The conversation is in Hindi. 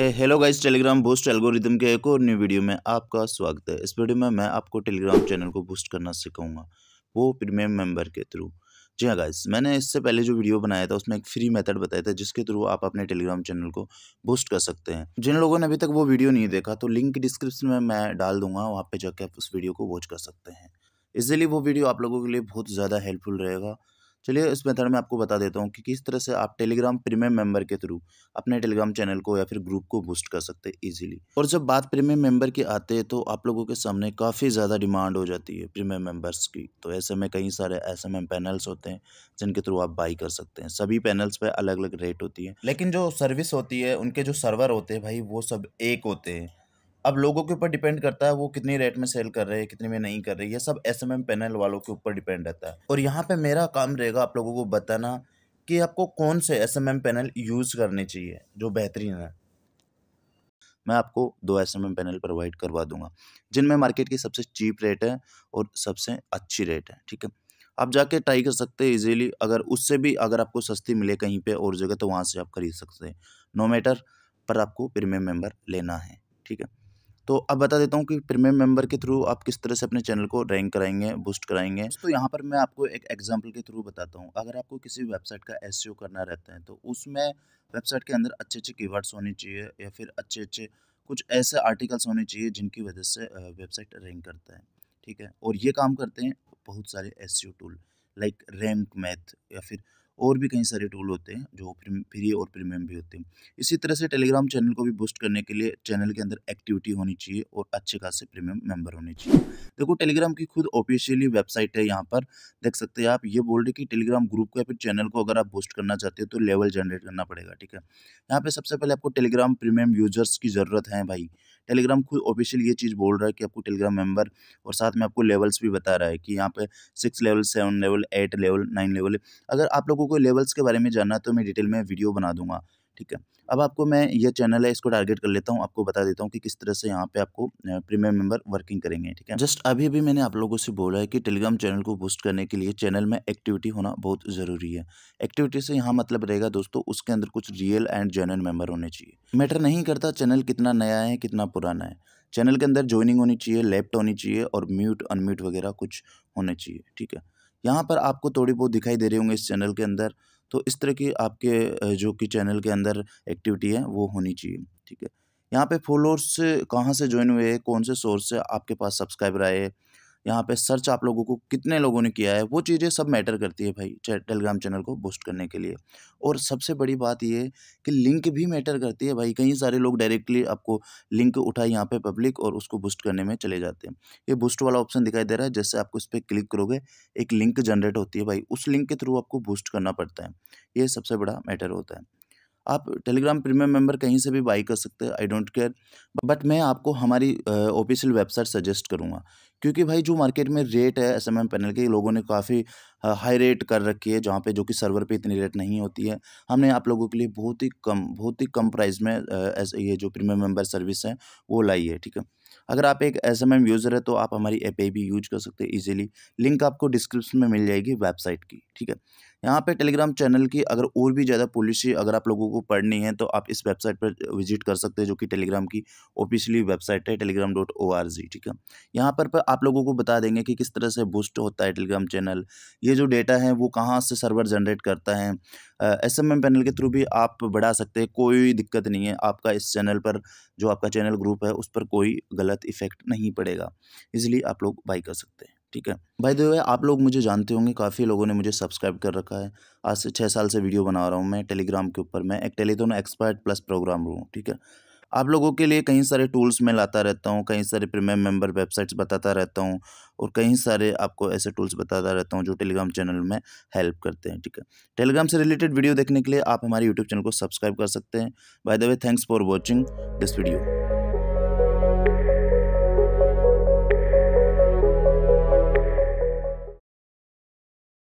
hello guys Telegram boost algorithm के एक और न्यू वीडियो में आपका स्वागत है इस वीडियो में मैं आपको टेलीग्राम चैनल को बूस्ट करना सिखाऊंगा वो प्रीमियम मेंबर के थ्रू जी हाँ गाइस मैंने इससे पहले जो वीडियो बनाया था उसमें एक फ्री मेथड बताया था जिसके थ्रू आप अपने टेलीग्राम चैनल को बूस्ट कर सकते हैं जिन लोगों ने अभी तक वो वीडियो नहीं देखा तो लिंक डिस्क्रिप्शन में मैं डाल दूंगा वहाँ पर जाकर आप उस वीडियो को वॉच कर सकते हैं इसलिए वो वीडियो आप लोगों के लिए बहुत ज़्यादा हेल्पफुल रहेगा चलिए इस मेथड में आपको बता देता हूँ कि किस तरह से आप टेलीग्राम प्रीमियम मेंबर के थ्रू अपने टेलीग्राम चैनल को या फिर ग्रुप को बूस्ट कर सकते हैं इजीली और जब बात प्रीमियम मेंबर की आते है तो आप लोगों के सामने काफ़ी ज़्यादा डिमांड हो जाती है प्रीमियम मेंबर्स की तो ऐसे में कई सारे एस एम पैनल्स होते हैं जिनके थ्रू आप बाई कर सकते हैं सभी पैनल्स पर अलग अलग रेट होती है लेकिन जो सर्विस होती है उनके जो सर्वर होते हैं भाई वो सब एक होते हैं अब लोगों के ऊपर डिपेंड करता है वो कितनी रेट में सेल कर रहे हैं कितने में नहीं कर रही है सब एस एम एम पैनल वालों के ऊपर डिपेंड रहता है और यहाँ पे मेरा काम रहेगा आप लोगों को बताना कि आपको कौन से S M M panel use करने चाहिए जो बेहतरीन है मैं आपको दो S M M panel provide करवा दूंगा जिनमें मार्केट की सबसे चीप रेट है और सबसे अच्छी रेट है ठीक है आप जाके ट्राई कर सकते हैं इजीली अगर उससे भी अगर आपको सस्ती मिले कहीं पे और जगह तो वहाँ से आप खरीद सकते हैं नो मैटर पर आपको प्रीमियम मेंबर लेना है ठीक है तो अब बता देता हूँ कि प्रीमियम मेंबर के थ्रू आप किस तरह से अपने चैनल को रैंक कराएंगे बूस्ट कराएंगे तो यहाँ पर मैं आपको एक एग्जाम्पल के थ्रू बताता हूँ अगर आपको किसी वेबसाइट का एस e करना रहता है तो उसमें वेबसाइट के अंदर अच्छे अच्छे कीवर्ड्स होने चाहिए या फिर अच्छे अच्छे कुछ ऐसे आर्टिकल्स होने चाहिए जिनकी वजह से वेबसाइट रैंक करता है ठीक है और ये काम करते हैं बहुत सारे S tool e like rank math या फिर और भी कई सारे टूल होते हैं जो फ्री और प्रीमियम भी होते हैं इसी तरह से टेलीग्राम चैनल को भी बूस्ट करने के लिए चैनल के अंदर एक्टिविटी होनी चाहिए और अच्छे खासे प्रीमियम मेंबर होने चाहिए देखो टेलीग्राम की खुद ऑफिशियली वेबसाइट है यहाँ पर देख सकते हैं आप ये बोल रहे कि टेलीग्राम ग्रुप का फिर चैनल को अगर आप बूस्ट करना चाहते हो तो लेवल जनरेट करना पड़ेगा ठीक है यहाँ पर सबसे पहले आपको टेलीग्राम प्रीमियम यूजर्स की ज़रूरत है भाई टेलीग्राम खुद ऑफिशियल ये चीज़ बोल रहा है कि आपको टेलीग्राम मेंबर और साथ में आपको लेवल्स भी बता रहा है कि यहाँ पे six level seven level eight level nine level अगर आप लोगों को लेवल्स के बारे में जानना है तो मैं डिटेल में वीडियो बना दूंगा ठीक है अब आपको मैं ये चैनल है इसको टारगेट कर लेता हूँ आपको बता देता हूँ कि किस तरह से यहाँ पे आपको प्रीमियम मेंबर वर्किंग करेंगे ठीक है जस्ट अभी भी मैंने आप लोगों से बोला है कि टेलीग्राम चैनल को बूस्ट करने के लिए चैनल में एक्टिविटी होना बहुत ज़रूरी है एक्टिविटी से यहाँ मतलब रहेगा दोस्तों उसके अंदर कुछ रियल एंड जेनुअन मेंबर होने चाहिए मैटर नहीं करता चैनल कितना नया है कितना पुराना है चैनल के अंदर ज्वाइनिंग होनी चाहिए लेफ्ट होनी चाहिए और म्यूट अनम्यूट वगैरह कुछ होने चाहिए ठीक है यहाँ पर आपको थोड़ी बहुत दिखाई दे रही होंगे इस चैनल के अंदर तो इस तरह की आपके जो कि चैनल के अंदर एक्टिविटी है वो होनी चाहिए ठीक है यहाँ पे फॉलोअर्स कहाँ से ज्वाइन हुए कौन से सोर्स से आपके पास सब्सक्राइबर आए यहाँ पे सर्च आप लोगों को कितने लोगों ने किया है वो चीज़ें सब मैटर करती है भाई टेलीग्राम चैनल को बूस्ट करने के लिए और सबसे बड़ी बात ये कि लिंक भी मैटर करती है भाई कई सारे लोग डायरेक्टली आपको लिंक उठाए यहाँ पे पब्लिक और उसको बूस्ट करने में चले जाते हैं ये बूस्ट वाला ऑप्शन दिखाई दे रहा है जैसे आपको इस पर क्लिक करोगे एक लिंक जनरेट होती है भाई उस लिंक के थ्रू आपको बूस्ट करना पड़ता है ये सबसे बड़ा मैटर होता है आप टेलीग्राम प्रीमियम मेंबर कहीं से भी बाई कर सकते हैं आई डोंट केयर बट मैं आपको हमारी ऑफिशियल वेबसाइट सजेस्ट करूँगा क्योंकि भाई जो मार्केट में रेट है एस पैनल के लोगों ने काफ़ी हाई रेट कर रखी है जहाँ पे जो कि सर्वर पे इतनी रेट नहीं होती है हमने आप लोगों के लिए बहुत ही कम बहुत ही कम प्राइस में ये जो प्रीमियम मेंबर सर्विस है वो लाई है ठीक है अगर आप एक एस एम एम यूज़र है तो आप हमारी ऐप भी यूज कर सकते हैं ईजिली लिंक आपको डिस्क्रिप्शन में मिल जाएगी वेबसाइट की ठीक है यहाँ पे टेलीग्राम चैनल की अगर और भी ज़्यादा पॉलिसी अगर आप लोगों को पढ़नी है तो आप इस वेबसाइट पर विजिट कर सकते हैं जो कि टेलीग्राम की ऑफिशियली वेबसाइट है Telegram dot O R G ठीक है यहाँ पर, पर आप लोगों को बता देंगे कि किस तरह से बूस्ट होता है टेलीग्राम चैनल ये जो डेटा है वो कहाँ से सर्वर जनरेट करता है एस एम पैनल के थ्रू भी आप बढ़ा सकते हैं कोई दिक्कत नहीं है आपका इस चैनल पर जो आपका चैनल ग्रुप है उस पर कोई गलत इफेक्ट नहीं पड़ेगा इसलिए आप लोग बाई कर सकते हैं ठीक है भाई दो आप लोग मुझे जानते होंगे काफ़ी लोगों ने मुझे सब्सक्राइब कर रखा है आज से छः साल से वीडियो बना रहा हूँ मैं टेलीग्राम के ऊपर मैं एक टेलीथोन एक्सपर्ट प्लस प्रोग्राम हूँ ठीक है आप लोगों के लिए कई सारे टूल्स मैं लाता रहता हूँ कई सारे प्रीमियम मेंबर वेबसाइट्स बताता रहता हूँ और कई सारे आपको ऐसे टूल्स बताता रहता हूँ जो टेलीग्राम चैनल में हेल्प करते हैं ठीक है टेलीग्राम से रिलेटेड वीडियो देखने के लिए आप हमारे यूट्यूब चैनल को सब्सक्राइब कर सकते हैं by the way thanks for watching this video